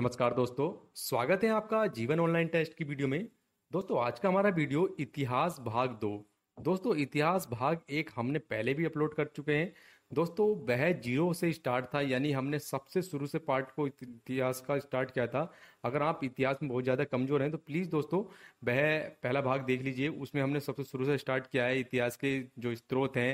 नमस्कार दोस्तों स्वागत है आपका जीवन ऑनलाइन टेस्ट की वीडियो में दोस्तों आज का हमारा वीडियो इतिहास भाग दो दोस्तों इतिहास भाग एक हमने पहले भी अपलोड कर चुके हैं दोस्तों वह जीरो से स्टार्ट था यानी हमने सबसे शुरू से पार्ट को इतिहास का स्टार्ट किया था अगर आप इतिहास में बहुत ज़्यादा कमज़ोर हैं तो प्लीज़ दोस्तों वह पहला भाग देख लीजिए उसमें हमने सबसे शुरू से स्टार्ट किया है इतिहास के जो स्त्रोत हैं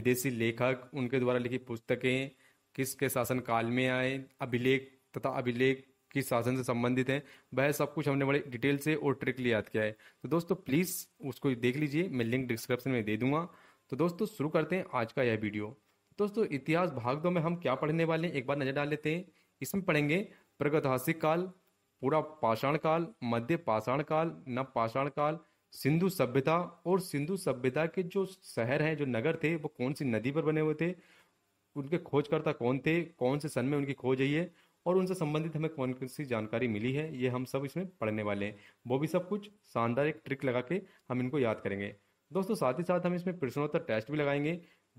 विदेशी लेखक उनके द्वारा लिखी पुस्तकें किसके शासनकाल में आए अभिलेख तथा अभिलेख किस शासन से संबंधित है वह सब कुछ हमने बड़े डिटेल से और ट्रिकली याद किया है तो दोस्तों प्लीज़ उसको देख लीजिए मैं लिंक डिस्क्रिप्शन में दे दूंगा तो दोस्तों शुरू करते हैं आज का यह वीडियो दोस्तों इतिहास भाग दो में हम क्या पढ़ने वाले हैं एक बार नजर डाल लेते हैं इसमें पढ़ेंगे प्रगतिहासिक काल पूरा पाषाण काल मध्य पाषाण काल नव पाषाण काल सिंधु सभ्यता और सिंधु सभ्यता के जो शहर हैं जो नगर थे वो कौन सी नदी पर बने हुए थे उनके खोजकर्ता कौन थे कौन से सन में उनकी खोज है और उनसे संबंधित हमें कौन कौन सी जानकारी मिली है ये हम सब इसमें पढ़ने वाले हैं वो भी सब कुछ शानदार एक ट्रिक लगा के हम इनको याद करेंगे दोस्तों साथ ही साथ हम इसमें प्रश्नोत्तर टेस्ट भी लगाएंगे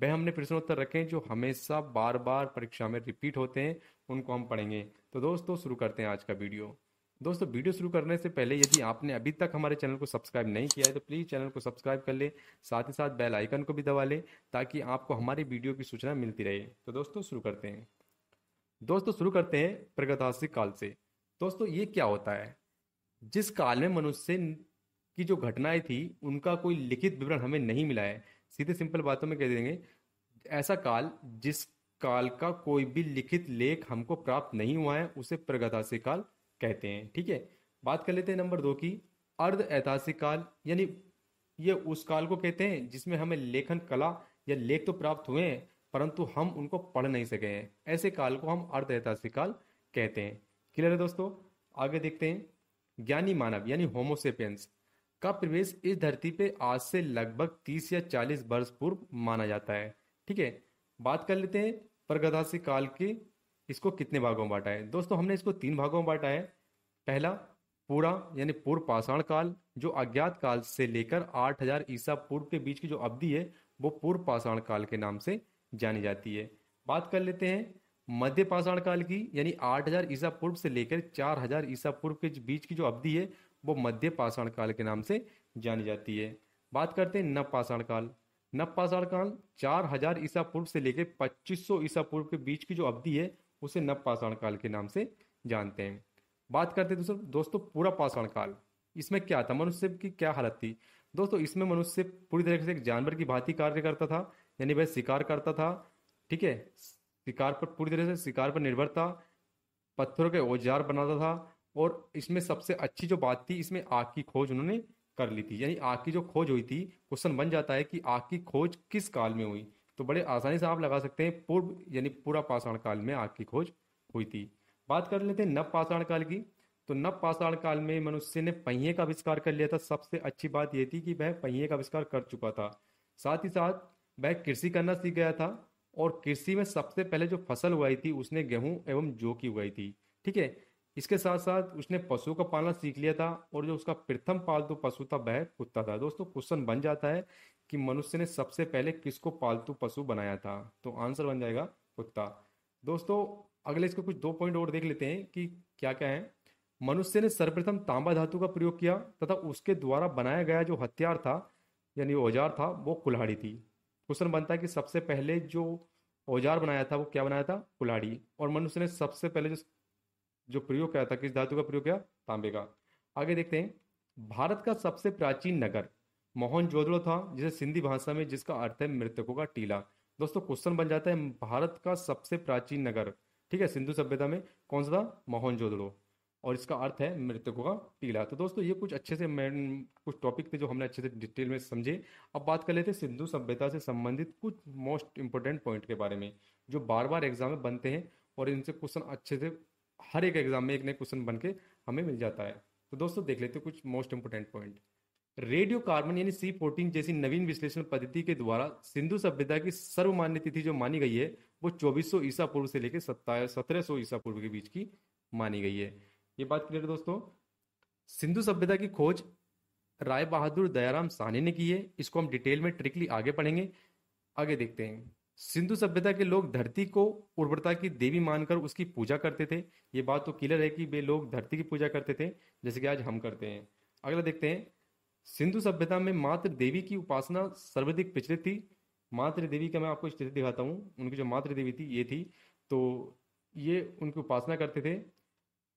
वह हमने प्रश्नोत्तर रखे जो हमेशा बार बार परीक्षा में रिपीट होते हैं उनको हम पढ़ेंगे तो दोस्तों शुरू करते हैं आज का वीडियो दोस्तों वीडियो शुरू करने से पहले यदि आपने अभी तक हमारे चैनल को सब्सक्राइब नहीं किया है तो प्लीज़ चैनल को सब्सक्राइब कर ले साथ ही साथ बेल आइकन को भी दबा ले ताकि आपको हमारी वीडियो की सूचना मिलती रहे तो दोस्तों शुरू करते हैं दोस्तों शुरू करते हैं प्रगतिहासिक काल से दोस्तों ये क्या होता है जिस काल में मनुष्य की जो घटनाएं थी उनका कोई लिखित विवरण हमें नहीं मिला है सीधे सिंपल बातों में कह देंगे ऐसा काल जिस काल का कोई भी लिखित लेख हमको प्राप्त नहीं हुआ है उसे प्रगतिहासिक काल कहते हैं ठीक है बात कर लेते हैं नंबर दो की अर्ध ऐतिहासिक काल यानी ये उस काल को कहते हैं जिसमें हमें लेखन कला या लेख तो प्राप्त हुए हैं परंतु हम उनको पढ़ नहीं सके हैं ऐसे काल को हम अर्धऐतिहासिक काल कहते हैं क्लियर है दोस्तों आगे देखते हैं ज्ञानी मानव यानी होमोसेपियंस का प्रवेश इस धरती पे आज से लगभग 30 या 40 वर्ष पूर्व माना जाता है ठीक है बात कर लेते हैं प्रगदासी काल के इसको कितने भागों में बांटा है दोस्तों हमने इसको तीन भागों में बांटा है पहला पूरा यानी पूर्व पाषाण काल जो अज्ञात काल से लेकर 8000 ईसा पूर्व के बीच की जो अवधि है वो पूर्व पाषाण काल के नाम से जानी जाती है बात कर लेते हैं मध्य पाषाण काल की यानी 8000 ईसा पूर्व से लेकर 4000 ईसा पूर्व के बीच की जो अवधि है वो मध्य पाषाण काल के नाम से जानी जाती है बात करते हैं नवपाषाण काल नवपाषाण काल 4000 ईसा पूर्व से लेकर 2500 ईसा पूर्व के बीच की जो अवधि है उसे नवपाषाण काल के नाम से जानते हैं बात करते हैं दोस्तों दोस्तों पूरा पाषाण काल इसमें क्या था मनुष्य की क्या हालत थी दोस्तों इसमें मनुष्य पूरी तरीके से एक जानवर की भांति कार्य करता था यानी वह शिकार करता था ठीक है शिकार पर पूरी तरह से शिकार पर निर्भर था पत्थरों के औजार बनाता था और इसमें सबसे अच्छी जो बात थी इसमें आग की खोज उन्होंने कर ली थी यानी आग की जो खोज हुई थी क्वेश्चन बन जाता है कि आग की खोज किस काल में हुई तो बड़े आसानी से आप लगा सकते हैं पूर्व यानी पूरा पाषाण काल में आग की खोज हुई थी बात कर लेते हैं नव पाषाण काल की तो नव पाषाण काल में मनुष्य ने पहिए का आविष्कार कर लिया था सबसे अच्छी बात यह थी कि वह पहिए का आविष्कार कर चुका था साथ ही साथ वह कृषि करना सीख गया था और कृषि में सबसे पहले जो फसल उगाई थी उसने गेहूं एवं जौ की उगाई थी ठीक है इसके साथ साथ उसने पशु का पालना सीख लिया था और जो उसका प्रथम पालतू पशु था वह कुत्ता था दोस्तों क्वेश्चन बन जाता है कि मनुष्य ने सबसे पहले किसको पालतू पशु बनाया था तो आंसर बन जाएगा कुत्ता दोस्तों अगले इसको कुछ दो पॉइंट और देख लेते हैं कि क्या क्या है मनुष्य ने सर्वप्रथम तांबा धातु का प्रयोग किया तथा उसके द्वारा बनाया गया जो हथियार था यानी औजार था वो कुल्हाड़ी थी क्वेश्चन बनता है कि सबसे पहले जो औजार बनाया था वो क्या बनाया था कुलाड़ी और मनुष्य ने सबसे पहले जो जो प्रयोग किया था किस धातु का प्रयोग किया तांबे का आगे देखते हैं भारत का सबसे प्राचीन नगर मोहन जोदड़ो था जिसे सिंधी भाषा में जिसका अर्थ है मृतकों का टीला दोस्तों क्वेश्चन बन जाता है भारत का सबसे प्राचीन नगर ठीक है सिंधु सभ्यता में कौन सा था मोहन जोदड़ो और इसका अर्थ है मृतकों का टीला तो दोस्तों ये कुछ अच्छे से मैं कुछ टॉपिक थे जो हमने अच्छे से डिटेल में समझे अब बात कर लेते हैं सिंधु सभ्यता से संबंधित कुछ मोस्ट इंपॉर्टेंट पॉइंट के बारे में जो बार बार एग्जाम में बनते हैं और इनसे क्वेश्चन अच्छे से हर एक एग्जाम में एक नए क्वेश्चन बन के हमें मिल जाता है तो दोस्तों देख लेते हैं कुछ most important point radio carbon यानी सी फोर्टीन जैसी नवीन विश्लेषण पद्धति के द्वारा सिंधु सभ्यता की सर्वमान्य तिथि जो मानी गई है वो 2400 ईसा पूर्व से लेकर सत्रह सौ ईसा पूर्व के बीच की मानी गई है ये बात क्लियर है दोस्तों सिंधु सभ्यता की खोज राय बहादुर दयाराम साहनी ने की है इसको हम डिटेल में ट्रिकली आगे पढ़ेंगे आगे देखते हैं सिंधु सभ्यता के लोग धरती को उर्वरता की देवी मानकर उसकी पूजा करते थे ये बात तो क्लियर है कि वे लोग धरती की पूजा करते थे जैसे कि आज हम करते हैं अगला देखते हैं सिंधु सभ्यता में मात्र देवी की उपासना सर्वाधिक प्रचलित थी मातृ देवी का मैं आपको स्थिति दिखाता हूँ उनकी जो मातृ देवी थी ये थी तो ये उनकी उपासना करते थे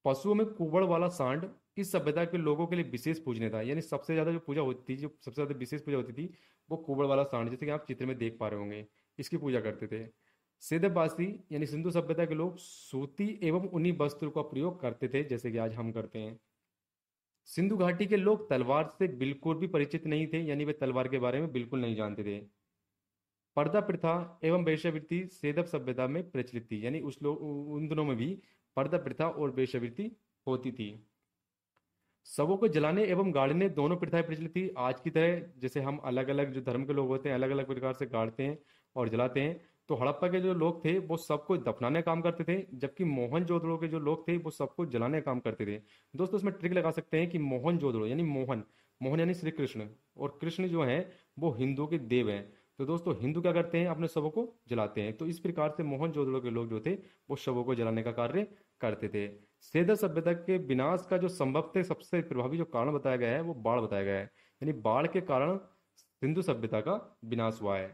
पशुओं में कुबड़ वाला सांड इस सभ्यता के लोगों के लिए विशेष पूजने था यानी सबसे ज्यादा जो पूजा होती थी जो सबसे ज्यादा विशेष पूजा होती थी वो कुबड़ वाला सांड जैसे कि आप चित्र में देख पा रहे होंगे इसकी पूजा करते थे सिद्धवासी यानी सिंधु सभ्यता के लोग सूती एवं उन्हीं वस्त्र का प्रयोग करते थे जैसे कि आज हम करते हैं सिंधु घाटी के लोग तलवार से बिल्कुल भी परिचित नहीं थे यानी वे तलवार के बारे में बिल्कुल नहीं जानते थे पर्दा प्रथा एवं वैश्यवृत्ति सेदव सभ्यता में प्रचलित थी यानी उस लोग उन दिनों में भी पर्द प्रथा और वेश्यावृत्ति होती थी सबों को जलाने एवं गाड़ने दोनों प्रथाएं प्रचलित थी आज की तरह जैसे हम अलग अलग जो धर्म के लोग होते हैं अलग अलग प्रकार से गाड़ते हैं और जलाते हैं तो हड़प्पा के जो लोग थे वो सबको दफनाने काम करते थे जबकि मोहन जोदड़ो के जो लोग थे वो सबको जलाने काम करते थे दोस्तों इसमें ट्रिक लगा सकते हैं कि मोहन जोदड़ो यानी मोहन मोहन यानी श्री कृष्ण और कृष्ण जो है वो हिंदू के देव हैं तो दोस्तों हिंदू क्या करते हैं अपने शवों को जलाते हैं तो इस प्रकार से मोहन जोदड़ो के लोग जो थे वो शवों को जलाने का कार्य करते थे सेदर सभ्यता के विनाश का जो थे सबसे प्रभावी जो कारण बताया गया है वो बाढ़ बताया गया है यानी बाढ़ के कारण सिंधु सभ्यता का विनाश हुआ है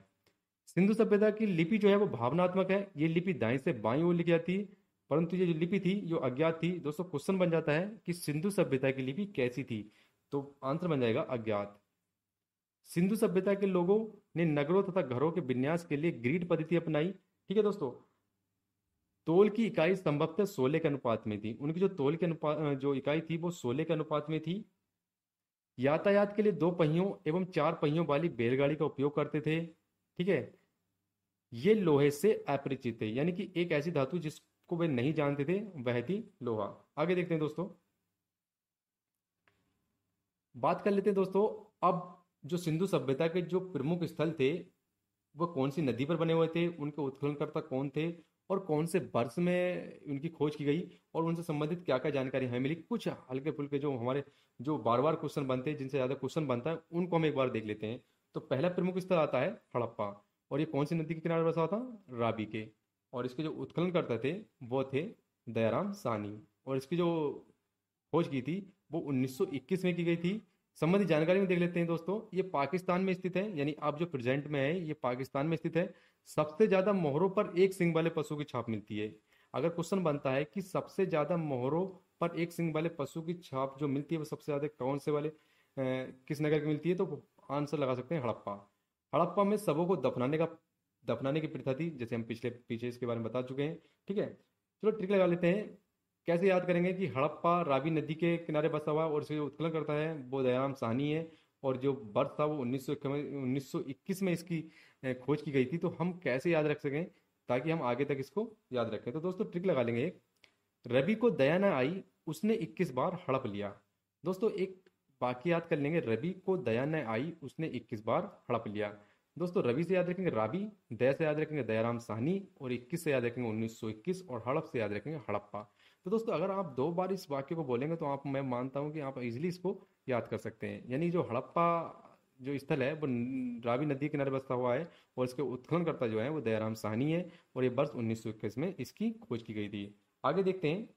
सिंधु सभ्यता की लिपि जो है वो भावनात्मक है ये लिपि दाएं से बाई ओर लिखी जाती है परंतु ये जो लिपि थी जो अज्ञात थी दोस्तों क्वेश्चन बन जाता है कि सिंधु सभ्यता की लिपि कैसी थी तो आंसर बन जाएगा अज्ञात सिंधु सभ्यता के लोगों ने नगरों तथा घरों के विन्यास के लिए ग्रीड पद्धति अपनाई ठीक है दोस्तों तोल की इकाई संभवतः सोलह के अनुपात में थी उनकी जो तोल के अनुपात जो इकाई थी वो सोलह के अनुपात में थी यातायात के लिए दो पहियों एवं चार पहियों वाली बैलगाड़ी का उपयोग करते थे ठीक है ये लोहे से अपरिचित थे यानी कि एक ऐसी धातु जिसको वे नहीं जानते थे वह थी लोहा आगे देखते हैं दोस्तों बात कर लेते हैं दोस्तों अब जो सिंधु सभ्यता के जो प्रमुख स्थल थे वो कौन सी नदी पर बने हुए थे उनके उत्खननकर्ता कौन थे और कौन से वर्ष में उनकी खोज की गई और उनसे संबंधित क्या क्या जानकारी हमें मिली कुछ हल्के फुल्के जो हमारे जो बार बार क्वेश्चन बनते हैं जिनसे ज़्यादा क्वेश्चन बनता है उनको हम एक बार देख लेते हैं तो पहला प्रमुख स्थल आता है हड़प्पा और ये कौन सी नदी के किनारे बसा था राबी के और इसके जो उत्खननकर्ता थे वो थे दयाराम सानी और इसकी जो खोज की थी वो 1921 में की गई थी संबंधित जानकारी में देख लेते हैं दोस्तों ये पाकिस्तान में स्थित है यानी आप जो प्रेजेंट में है ये पाकिस्तान में स्थित है सबसे ज्यादा मोहरों पर एक सिंग वाले पशु की छाप मिलती है अगर क्वेश्चन बनता है कि सबसे ज्यादा मोहरों पर एक सिंग वाले पशु की छाप जो मिलती है वो सबसे ज्यादा कौन से वाले किस नगर की मिलती है तो आंसर लगा सकते हैं हड़प्पा हड़प्पा में सबों को दफनाने का दफनाने की प्रथा थी जैसे हम पिछले पीछे इसके बारे में बता चुके हैं ठीक है चलो ट्रिक लगा लेते हैं कैसे याद करेंगे कि हड़प्पा रावी नदी के किनारे बसा हुआ और इसे उत्खनन करता है वो दयाराम साहनी है और जो बर्थ था वो उन्नीस सौ में इसकी खोज की गई थी तो हम कैसे याद रख सकें ताकि हम आगे तक इसको याद रखें तो दोस्तों ट्रिक लगा लेंगे एक रवि को दया ना आई उसने 21 बार हड़प लिया दोस्तों एक बाकी याद कर लेंगे रवि को दया न आई उसने 21 बार हड़प लिया दोस्तों रवि से याद रखेंगे राबी दया से याद रखेंगे दयाराम साहनी और 21 से याद रखेंगे 1921 और हड़प से याद रखेंगे हड़प्पा तो दोस्तों अगर आप दो बार इस वाक्य को बोलेंगे तो आप मैं मानता हूँ कि आप इजिली इसको याद कर सकते हैं यानी जो हड़प्पा जो स्थल है वो रावी नदी के किनारे बसता हुआ है और इसके उत्खननकर्ता जो है वो दयाराम साहनी है और ये वर्ष उन्नीस सौ इक्कीस में इसकी खोज की गई थी आगे देखते हैं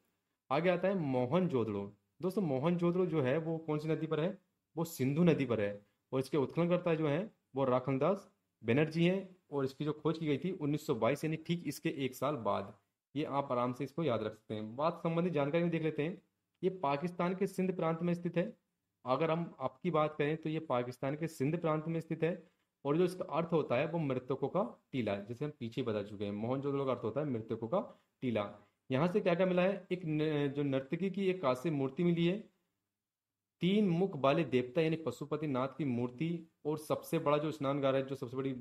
आगे आता है मोहन जोदड़ो दोस्तों मोहन जोदड़ो जो है वो कौन सी नदी पर है वो सिंधु नदी पर है और इसके उत्खननकर्ता जो है वो राखनदास बेनर्जी हैं और इसकी जो खोज की गई थी 1922 यानी ठीक इसके एक साल बाद ये आप आराम से इसको याद रख सकते हैं बात संबंधित जानकारी में देख लेते हैं ये पाकिस्तान के सिंध प्रांत में स्थित है अगर हम आपकी बात करें तो ये पाकिस्तान के सिंध प्रांत में स्थित है और जो इसका अर्थ होता है वो मृतकों का टीला है जैसे हम पीछे बता चुके हैं मोहन का अर्थ होता है मृतकों का टीला यहाँ से क्या क्या मिला है एक न, जो नर्तकी की एक कांस्य मूर्ति मिली है तीन मुख वाले देवता यानी पशुपति नाथ की मूर्ति और सबसे बड़ा जो स्नानगार है जो सबसे बड़ी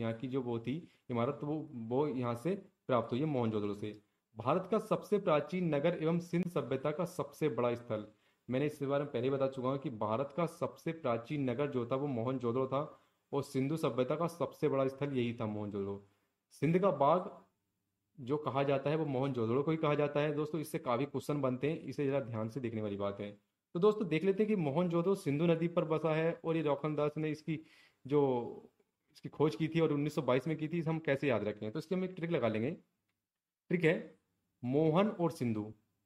यहाँ की जो वो थी इमारत वो वो यहाँ से प्राप्त हुई है मोहनजोदड़ो से भारत का सबसे प्राचीन नगर एवं सिंध सभ्यता का सबसे बड़ा स्थल मैंने इसके बारे में पहले बता चुका हूँ कि भारत का सबसे प्राचीन नगर जो था वो मोहनजोदड़ो था और सिंधु सभ्यता का सबसे बड़ा स्थल यही था मोहनजोदड़ो सिंध का बाग जो कहा जाता है वो मोहनजोदड़ो को ही कहा जाता है दोस्तों इससे काफ़ी क्वेश्चन बनते हैं इसे ज़रा ध्यान से देखने वाली बात है तो दोस्तों देख लेते हैं कि मोहनजोदड़ो सिंधु नदी पर बसा है और ये रोखनदास ने इसकी जो इसकी खोज की थी और 1922 में की थी हम कैसे याद रखें तो इसके हम एक ट्रिक लगा लेंगे ट्रिक है मोहन और सिंधु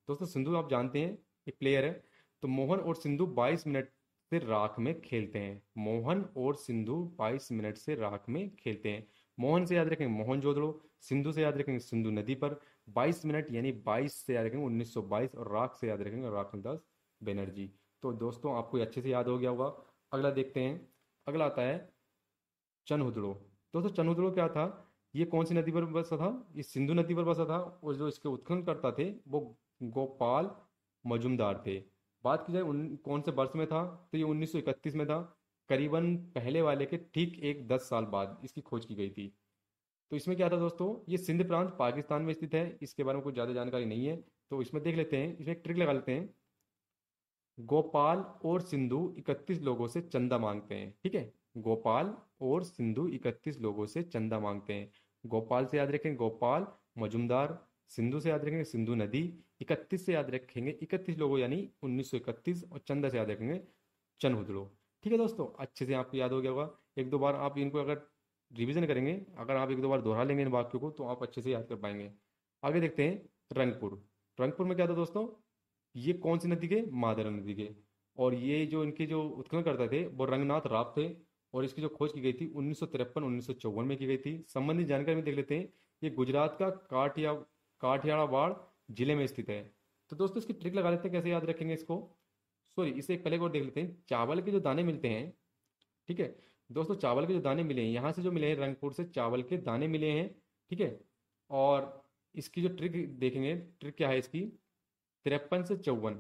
दोस्तों सिंधु आप जानते हैं एक प्लेयर है तो मोहन और सिंधु 22 मिनट से राख में खेलते हैं मोहन और सिंधु 22 मिनट से राख में खेलते हैं मोहन से याद रखेंगे मोहन जोदड़ो सिंधु से याद रखेंगे सिंधु नदी पर 22 मिनट यानी 22 से याद रखेंगे 1922 और राख से याद रखेंगे राखन दास बेनर्जी तो दोस्तों आपको अच्छे से याद हो गया होगा अगला देखते हैं अगला आता है चनहुदड़ो दोस्तों चनहुदड़ो क्या था ये कौन सी नदी पर बसा था ये सिंधु नदी पर बसा था और जो इसके उत्खनन करता थे वो गोपाल मजुमदार थे बात की जाए उन कौन से वर्ष में था तो ये 1931 में था करीबन पहले वाले के ठीक एक दस साल बाद इसकी खोज की गई थी तो इसमें क्या था दोस्तों ये सिंध प्रांत पाकिस्तान में स्थित है इसके बारे में कुछ ज़्यादा जानकारी नहीं है तो इसमें देख लेते हैं इसमें एक ट्रिक लगा लेते हैं गोपाल और सिंधु इकतीस लोगों से चंदा मांगते हैं ठीक है गोपाल और सिंधु इकतीस लोगों से चंदा मांगते हैं गोपाल से याद रखेंगे गोपाल मजुमदार सिंधु से याद रखेंगे सिंधु नदी इकतीस से याद रखेंगे इकतीस लोगों यानी 1931 और चंदा से याद रखेंगे चनहुद लोग ठीक है दोस्तों अच्छे से आपको याद हो गया होगा एक दो बार आप इनको अगर रिविजन करेंगे अगर आप एक दो बार दोहरा लेंगे इन वाक्यों को तो आप अच्छे से याद कर पाएंगे आगे देखते हैं रंगपुर रंगपुर में क्या था दोस्तों ये कौन सी नदी के मादरा नदी के और ये जो इनके जो उत्खनन करते थे वो रंगनाथ राव थे और इसकी जो खोज की गई थी उन्नीस सौ में की गई थी संबंधित जानकारी में देख लेते हैं ये गुजरात का काठिया काठियावाड़ जिले में स्थित है तो दोस्तों इसकी ट्रिक लगा लेते हैं कैसे याद रखेंगे इसको सॉरी इसे एक पहले और देख लेते हैं चावल के जो दाने मिलते हैं ठीक है दोस्तों चावल के जो दाने मिले हैं यहाँ से जो मिले हैं रंगपुर से चावल के दाने मिले हैं ठीक है और इसकी जो ट्रिक देखेंगे ट्रिक क्या है इसकी तिरपन से चौवन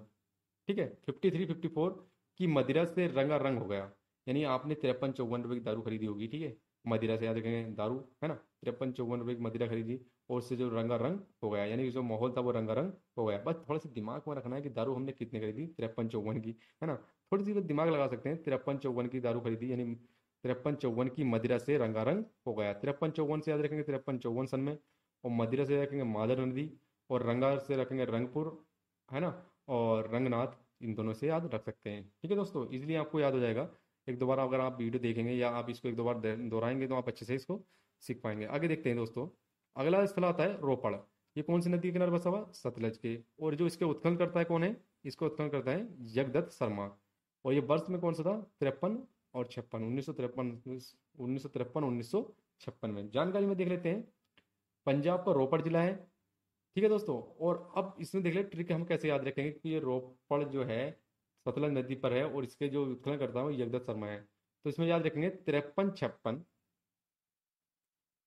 ठीक है फिफ्टी थ्री फिफ्टी फोर की मदिरा से रंगा रंग हो गया यानी आपने तिरपन चौवन रुपये की दारू खरीदी होगी ठीक है मदिरा से याद रखेंगे दारू है ना तिरपन चौवन रुपये की मदिरा खरीदी और उससे जो रंगा रंग हो गया यानी कि जो माहौल था वो रंगा रंग हो गया बस थोड़ा सा दिमाग में रखना है कि दारू हमने कितने खरीदी तिरपन चौवन की है ना थोड़ी सी दिमाग लगा सकते हैं तिरपन चौवन की दारू खरीदी यानी तिरपन चौवन की मदिरा से रंगारंग हो गया तिरपन चौवन से याद रखेंगे तिरपन चौवन सन में और मदिरा से याद रखेंगे माधर नदी और रंगा से रखेंगे रंगपुर है ना और रंगनाथ इन दोनों से याद रख सकते हैं ठीक है दोस्तों इसलिए आपको याद हो जाएगा एक दो बार अगर आप वीडियो देखेंगे या आप इसको एक दो बार दोहराएंगे तो आप अच्छे से इसको सीख पाएंगे आगे देखते हैं दोस्तों अगला स्थल आता है रोपड़ ये कौन सी नदी के किनारे बसा हुआ सतलज के और जो इसके उत्खनन करता है कौन है इसको उत्खनन करता है जगदत्त शर्मा और ये वर्ष में कौन सा था तिरपन और छप्पन उन्नीस सौ तिरपन उन्नीस सौ तिरपन उन्नीस सौ छप्पन में जानकारी में देख लेते हैं पंजाब का रोपड़ जिला है ठीक है दोस्तों और अब इसमें देख ले ट्रिक हम कैसे याद रखेंगे कि ये रोपड़ जो है सतलज नदी पर है और इसके जो उत्खनन करता वो यज्ञ शर्मा है तो इसमें याद रखेंगे तिरपन छप्पन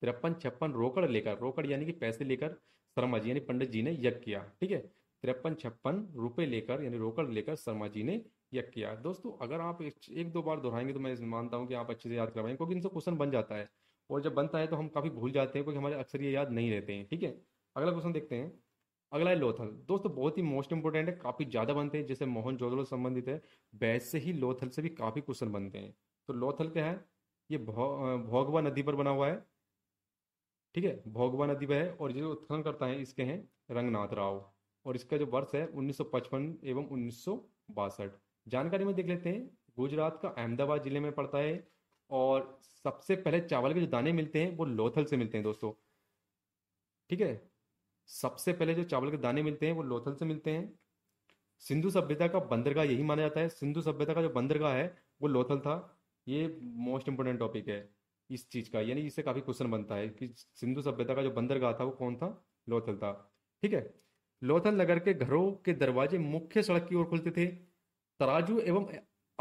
तिरपन छप्पन रोकड़ लेकर रोकड़ यानी कि पैसे लेकर शर्मा जी यानी पंडित जी ने यज्ञ किया ठीक है तिरपन छप्पन रुपए लेकर यानी रोकड़ लेकर शर्मा जी ने यज्ञ किया दोस्तों अगर आप एक दो बार दोहराएंगे तो मैं मानता हूँ कि आप अच्छे से याद करवाएंगे क्योंकि इनसे क्वेश्चन बन जाता है और जब बनता है तो हम काफ़ी भूल जाते हैं क्योंकि हमारे अक्सर ये याद नहीं रहते हैं ठीक है अगला क्वेश्चन देखते हैं अगला है लोथल दोस्तों बहुत ही मोस्ट इंपोर्टेंट है काफ़ी ज़्यादा बनते हैं जैसे मोहन जोदड़ो संबंधित है बैस से ही लोथल से भी काफ़ी क्वेश्चन बनते हैं तो लोथल क्या है ये भौ भोगवा नदी पर बना हुआ है ठीक है भोगवा नदी पर है और जो उत्खनन करता है इसके हैं रंगनाथ राव और इसका जो वर्ष है उन्नीस एवं उन्नीस जानकारी में देख लेते हैं गुजरात का अहमदाबाद जिले में पड़ता है और सबसे पहले चावल के जो दाने मिलते हैं वो लोथल से मिलते हैं दोस्तों ठीक है सबसे पहले जो चावल के दाने मिलते हैं वो लोथल से मिलते हैं सिंधु सभ्यता का बंदरगाह यही माना जाता है सिंधु सभ्यता का जो बंदरगाह है वो लोथल था ये मोस्ट इंपॉर्टेंट टॉपिक है इस चीज़ का यानी इससे काफ़ी क्वेश्चन बनता है कि सिंधु सभ्यता का जो बंदरगाह था वो कौन था लोथल था ठीक है लोथल नगर के घरों के दरवाजे मुख्य सड़क की ओर खुलते थे तराजू एवं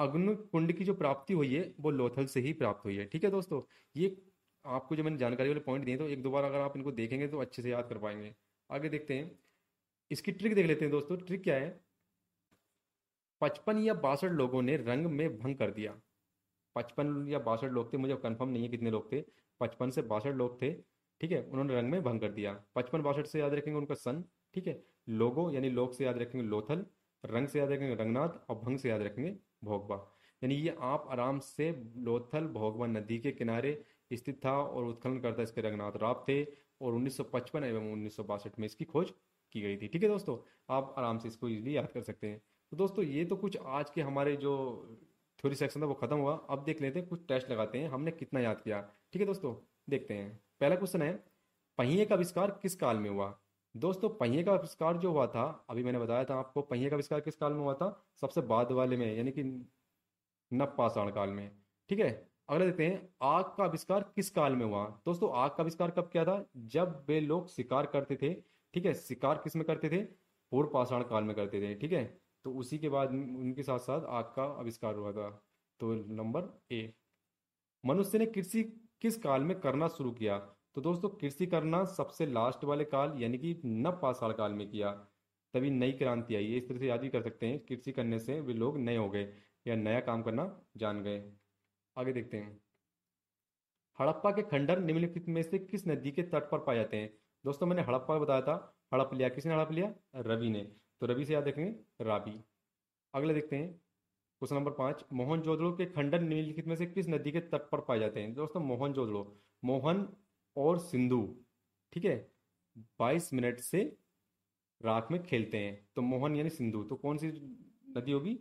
अग्न कुंड की जो प्राप्ति हुई है वो लोथल से ही प्राप्त हुई है ठीक है दोस्तों ये आपको जो मैंने जानकारी वाले पॉइंट दिए तो एक दो बार अगर आप इनको देखेंगे तो अच्छे से याद कर पाएंगे आगे देखते हैं इसकी ट्रिक देख लेते हैं दोस्तों ट्रिक क्या है पचपन या बासठ लोगों ने रंग में भंग कर दिया पचपन या बासठ लोग थे मुझे कंफर्म नहीं है कितने लोग थे पचपन से बासठ लोग थे ठीक है उन्होंने रंग में भंग कर दिया पचपन बासठ से याद रखेंगे उनका सन ठीक है लोगो यानी लोग से याद रखेंगे लोथल रंग से याद रखेंगे रंगनाथ और भंग से याद रखेंगे भोगबा यानी ये आप आराम से लोथल भोगवा नदी के किनारे स्थित था और उत्खनन करता इसके रंगनाथ राव थे और 1955 एवं उन्नीस में इसकी खोज की गई थी ठीक है दोस्तों आप आराम से इसको इजीली याद कर सकते हैं तो दोस्तों ये तो कुछ आज के हमारे जो थ्योरी सेक्शन था वो खत्म हुआ अब देख लेते हैं कुछ टेस्ट लगाते हैं हमने कितना याद किया ठीक है दोस्तों देखते हैं पहला क्वेश्चन है पहिए का आविष्कार किस काल में हुआ दोस्तों पहिए का आविष्कार जो हुआ था अभी मैंने बताया था आपको पहिए का आविष्कार किस काल में हुआ था सबसे बाद वाले में यानी कि नवपाषाण पाषाण काल में ठीक है अगला देखते हैं आग का आविष्कार किस काल में हुआ दोस्तों आग का आविष्कार कब किया था जब वे लोग शिकार करते थे ठीक है शिकार किस में करते थे पूर्व पाषाण काल में करते थे ठीक है तो उसी के बाद उनके साथ साथ आग का आविष्कार हुआ था तो नंबर ए मनुष्य ने कृषि किस काल में करना शुरू किया तो दोस्तों कृषि करना सबसे लास्ट वाले काल यानी कि नवपाषाण काल में किया तभी नई क्रांति आई इस तरह से याद भी कर सकते हैं कृषि करने से वे लोग नए हो गए या नया काम करना जान गए आगे देखते हैं हड़प्पा के खंडर निम्नलिखित में से किस नदी के तट पर पाए जाते हैं दोस्तों मैंने हड़प्पा बताया था हड़प लिया किसने हड़प लिया रवि ने तो रवि से याद रखेंगे रावी अगला देखते हैं क्वेश्चन नंबर पाँच मोहन जोदड़ो के खंडन निम्नलिखित में से किस नदी के तट पर पाए जाते हैं दोस्तों मोहन जोदड़ो मोहन और सिंधु ठीक है बाईस मिनट से राख में खेलते हैं तो मोहन यानी सिंधु तो कौन सी नदी होगी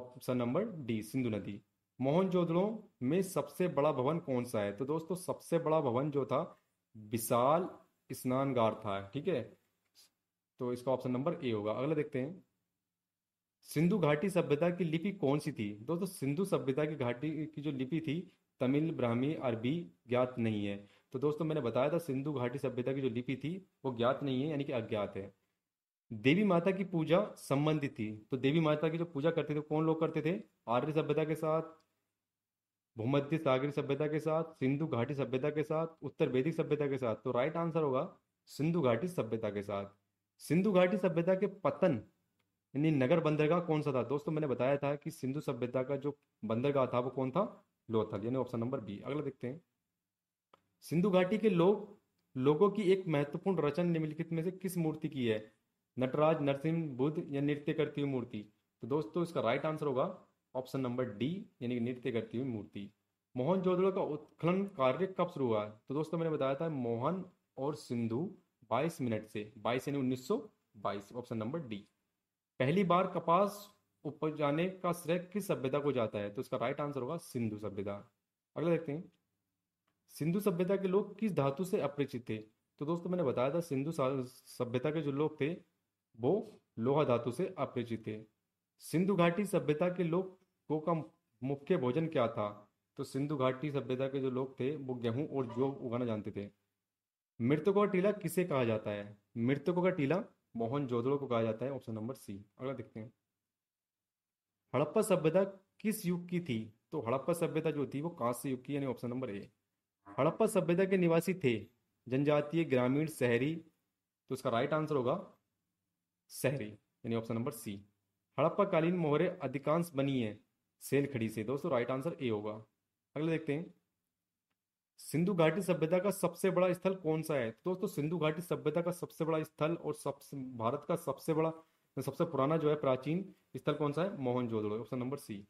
ऑप्शन नंबर डी सिंधु नदी मोहनजोदड़ो में सबसे बड़ा भवन कौन सा है तो दोस्तों सबसे बड़ा भवन जो था विशाल स्नानगार था ठीक है तो इसका ऑप्शन नंबर ए होगा अगला देखते हैं सिंधु घाटी सभ्यता की लिपि कौन सी थी दोस्तों सिंधु सभ्यता की घाटी की जो लिपि थी तमिल ब्राह्मी अरबी ज्ञात नहीं है तो दोस्तों मैंने बताया था सिंधु घाटी सभ्यता की जो लिपि थी वो ज्ञात नहीं है यानी कि अज्ञात है देवी माता की पूजा संबंधित थी तो देवी माता की जो पूजा करते थे कौन लोग करते थे आर्य सभ्यता के साथ भूमध्य सागरी सभ्यता के साथ सिंधु घाटी सभ्यता के साथ उत्तर वैदिक सभ्यता के साथ तो राइट आंसर होगा सिंधु घाटी सभ्यता के साथ सिंधु घाटी सभ्यता के पतन यानी नगर बंदरगाह कौन सा था दोस्तों मैंने बताया था कि सिंधु सभ्यता का जो बंदरगाह था वो कौन था लोथल यानी ऑप्शन नंबर बी अगला देखते हैं सिंधु घाटी के लोग लोगों की एक महत्वपूर्ण रचन निम्नलिखित में से किस मूर्ति की है नटराज नरसिंह बुद्ध या नृत्य करती हुई मूर्ति तो दोस्तों इसका राइट आंसर होगा ऑप्शन नंबर डी यानी कि नृत्य करती हुई मूर्ति मोहन जोदड़ो का उत्खनन कार्य कब शुरू हुआ तो दोस्तों मैंने बताया था मोहन और सिंधु 22 मिनट से 22 यानी उन्नीस ऑप्शन नंबर डी पहली बार कपास उपजाने का श्रेय किस सभ्यता को जाता है तो इसका राइट आंसर होगा सिंधु सभ्यता अगला देखते हैं सिंधु सभ्यता के लोग किस धातु से अपरिचित थे तो दोस्तों मैंने बताया था सिंधु सभ्यता के जो लोग थे वो लोहा धातु से अपरिचित थे सिंधु घाटी सभ्यता के लोग गो का मुख्य भोजन क्या था तो सिंधु घाटी सभ्यता के जो लोग थे वो गेहूं और जौ उगाना जानते थे मृतकों का टीला किसे कहा जाता है मृतकों का टीला मोहन जोदड़ो को कहा जाता है ऑप्शन नंबर सी अगला देखते हैं हड़प्पा सभ्यता किस युग की थी तो हड़प्पा सभ्यता जो थी वो कांस्य युग की यानी ऑप्शन नंबर ए हड़प्पा सभ्यता के निवासी थे जनजातीय ग्रामीण शहरी तो इसका राइट आंसर होगा शहरी यानी ऑप्शन नंबर सी हड़प्पा कालीन मोहरे अधिकांश बनी है सेल खड़ी से दोस्तों राइट आंसर ए होगा अगले देखते हैं सिंधु घाटी सभ्यता का सबसे बड़ा स्थल कौन सा है दोस्तों सिंधु घाटी सभ्यता का सबसे बड़ा स्थल और सबसे भारत का सबसे बड़ा सबसे पुराना जो है प्राचीन स्थल कौन सा है Mohenjodaro option number C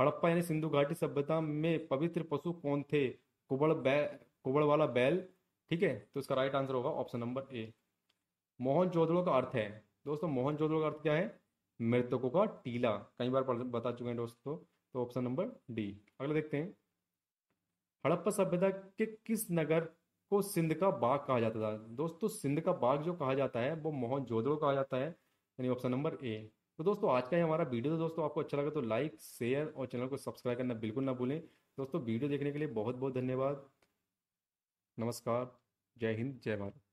Harappa यानी सिंधु घाटी सभ्यता में पवित्र पशु कौन थे कुबड़ बैल कुबड़ वाला बैल ठीक है तो इसका राइट आंसर होगा ऑप्शन नंबर ए जोदड़ो का अर्थ है दोस्तों जोदड़ो का अर्थ क्या है मृतकों का टीला कई बार बता चुके हैं दोस्तों तो ऑप्शन नंबर डी अगला देखते हैं हड़प्पा सभ्यता के किस नगर को सिंध का बाग कहा जाता था दोस्तों सिंध का बाग जो कहा जाता है वो मोहन जोधड़ो कहा जाता है यानी ऑप्शन नंबर ए तो दोस्तों आज का ये हमारा वीडियो था दोस्तों आपको अच्छा लगा तो लाइक शेयर और चैनल को सब्सक्राइब करना बिल्कुल ना भूलें दोस्तों वीडियो देखने के लिए बहुत बहुत धन्यवाद नमस्कार जय हिंद जय भारत